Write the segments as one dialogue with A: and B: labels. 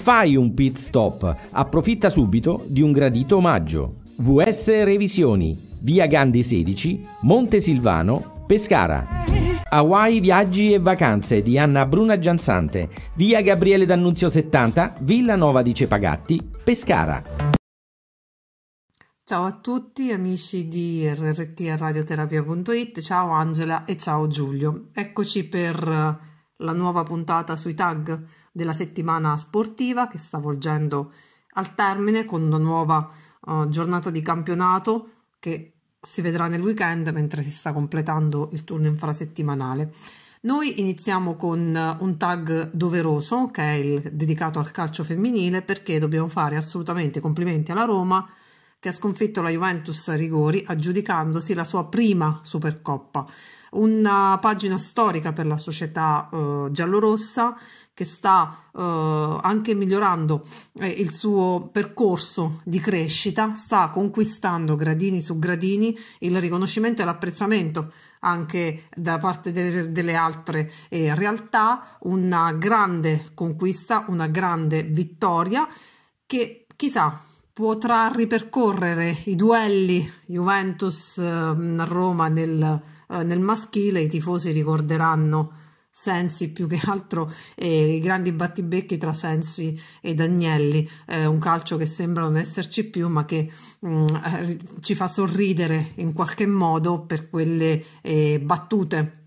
A: Fai un pit stop, approfitta subito di un gradito omaggio. VS Revisioni, Via Gandhi 16, Montesilvano, Pescara. Hawaii Viaggi e Vacanze di Anna Bruna Gianzante, via Gabriele D'Annunzio 70, Villa Nova di Cepagatti, Pescara. Ciao a tutti amici di Radioterapia.it, ciao Angela e ciao Giulio. Eccoci per la nuova puntata sui tag della settimana sportiva che sta volgendo al termine con una nuova uh, giornata di campionato che si vedrà nel weekend mentre si sta completando il turno infrasettimanale. Noi iniziamo con eh, un tag doveroso che è il dedicato al calcio femminile perché dobbiamo fare assolutamente complimenti alla Roma che ha sconfitto la Juventus a rigori, aggiudicandosi la sua prima Supercoppa. Una pagina storica per la società eh, giallorossa che sta eh, anche migliorando eh, il suo percorso di crescita, sta conquistando gradini su gradini il riconoscimento e l'apprezzamento anche da parte delle, delle altre eh, realtà, una grande conquista, una grande vittoria che chissà potrà ripercorrere i duelli Juventus-Roma ehm, nel, eh, nel maschile, i tifosi ricorderanno Sensi più che altro eh, i grandi battibecchi tra Sensi e Agnelli, eh, un calcio che sembra non esserci più ma che mh, mm, eh, ci fa sorridere in qualche modo per quelle eh, battute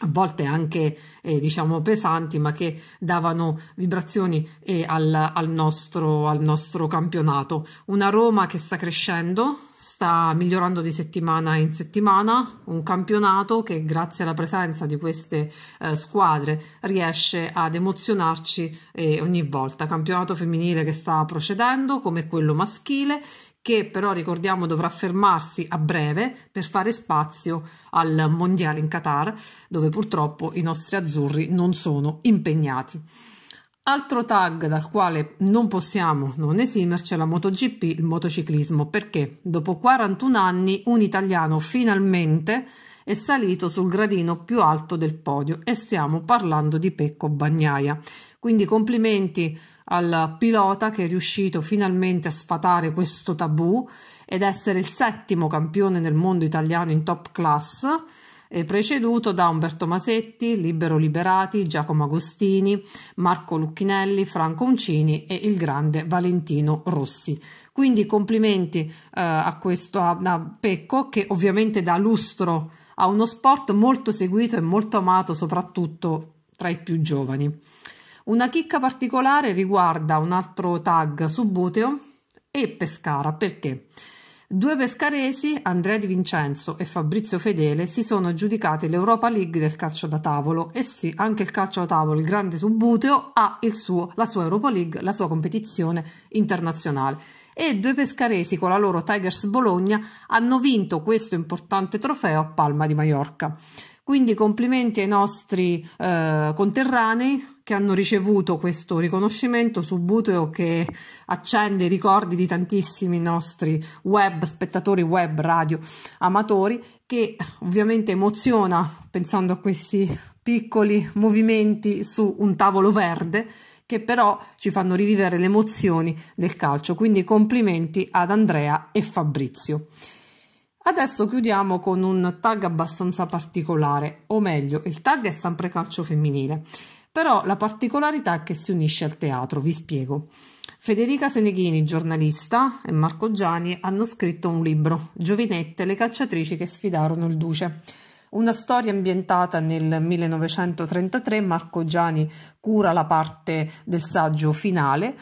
A: a volte anche eh, diciamo pesanti, ma che davano vibrazioni eh, al, al, nostro, al nostro campionato. Una Roma che sta crescendo, sta migliorando di settimana in settimana, un campionato che grazie alla presenza di queste eh, squadre riesce ad emozionarci eh, ogni volta, campionato femminile che sta procedendo come quello maschile che però ricordiamo dovrà fermarsi a breve per fare spazio al mondiale in Qatar, dove purtroppo i nostri azzurri non sono impegnati. Altro tag dal quale non possiamo non esimerci è la MotoGP, il motociclismo, perché dopo 41 anni un italiano finalmente è salito sul gradino più alto del podio e stiamo parlando di Pecco Bagnaia. Quindi complimenti al pilota che è riuscito finalmente a sfatare questo tabù ed essere il settimo campione nel mondo italiano in top class, eh, preceduto da Umberto Masetti, Libero Liberati, Giacomo Agostini, Marco Lucchinelli, Franco Uncini e il grande Valentino Rossi. Quindi complimenti eh, a questo a, a Pecco che ovviamente dà lustro a uno sport molto seguito e molto amato soprattutto tra i più giovani. Una chicca particolare riguarda un altro tag Subbuteo e Pescara perché due pescaresi, Andrea Di Vincenzo e Fabrizio Fedele, si sono giudicati l'Europa League del calcio da tavolo e sì, anche il calcio da tavolo, il grande Subbuteo, ha suo, la sua Europa League, la sua competizione internazionale e due pescaresi con la loro Tigers Bologna hanno vinto questo importante trofeo a Palma di Maiorca. Quindi complimenti ai nostri eh, conterranei, che hanno ricevuto questo riconoscimento subuteo che accende i ricordi di tantissimi nostri web spettatori, web radio amatori, che ovviamente emoziona pensando a questi piccoli movimenti su un tavolo verde che però ci fanno rivivere le emozioni del calcio. Quindi complimenti ad Andrea e Fabrizio. Adesso chiudiamo con un tag abbastanza particolare, o meglio, il tag è sempre calcio femminile però la particolarità che si unisce al teatro, vi spiego. Federica Seneghini, giornalista, e Marco Gianni hanno scritto un libro, Giovinette, le calciatrici che sfidarono il Duce. Una storia ambientata nel 1933, Marco Gianni cura la parte del saggio finale,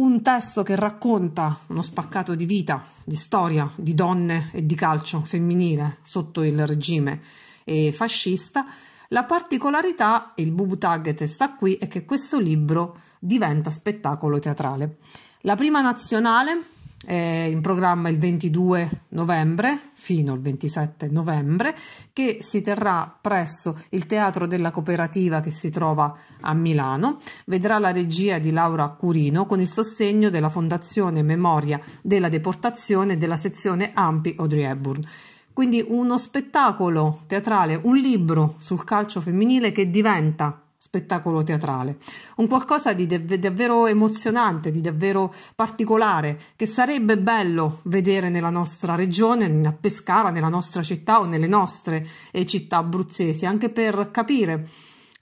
A: un testo che racconta uno spaccato di vita, di storia, di donne e di calcio femminile sotto il regime eh, fascista la particolarità, il Bubu Target sta qui, è che questo libro diventa spettacolo teatrale. La prima nazionale è in programma il 22 novembre fino al 27 novembre che si terrà presso il Teatro della Cooperativa che si trova a Milano. Vedrà la regia di Laura Curino con il sostegno della Fondazione Memoria della Deportazione della sezione Ampi Audrey Hepburn. Quindi uno spettacolo teatrale, un libro sul calcio femminile che diventa spettacolo teatrale, un qualcosa di dav- davvero emozionante, di davvero particolare, che sarebbe bello vedere nella nostra regione, a Pescara, nella nostra città o nelle nostre eh, città abruzzesi, anche per capire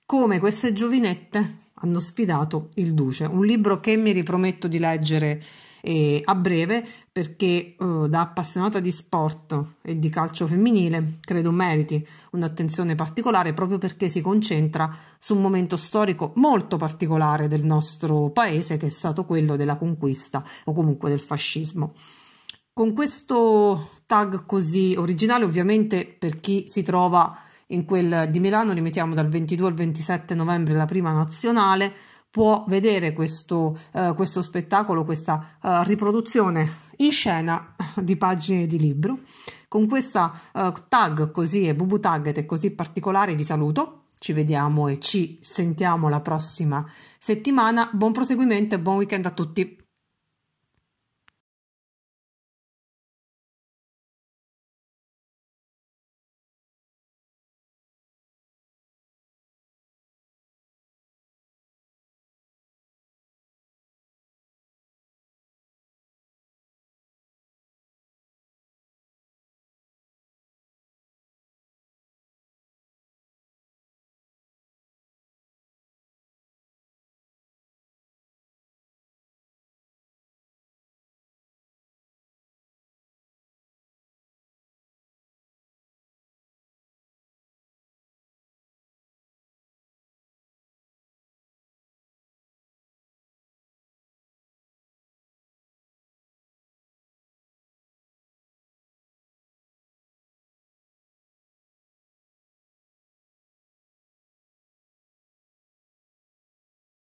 A: come queste giovinette hanno sfidato il Duce, un libro che mi riprometto di leggere eh, a breve perché eh, da appassionata di sport e di calcio femminile credo meriti un'attenzione particolare proprio perché si concentra su un momento storico molto particolare del nostro paese che è stato quello della conquista o comunque del fascismo. Con questo tag così originale ovviamente per chi si trova in quel di Milano rimettiamo dal 22 al 27 novembre la prima nazionale può vedere questo, eh, questo spettacolo, questa eh, riproduzione in scena di pagine di libro. Con questa eh, tag così e bubu tag è così particolare vi saluto, ci vediamo e ci sentiamo la prossima settimana, buon proseguimento e buon weekend a tutti!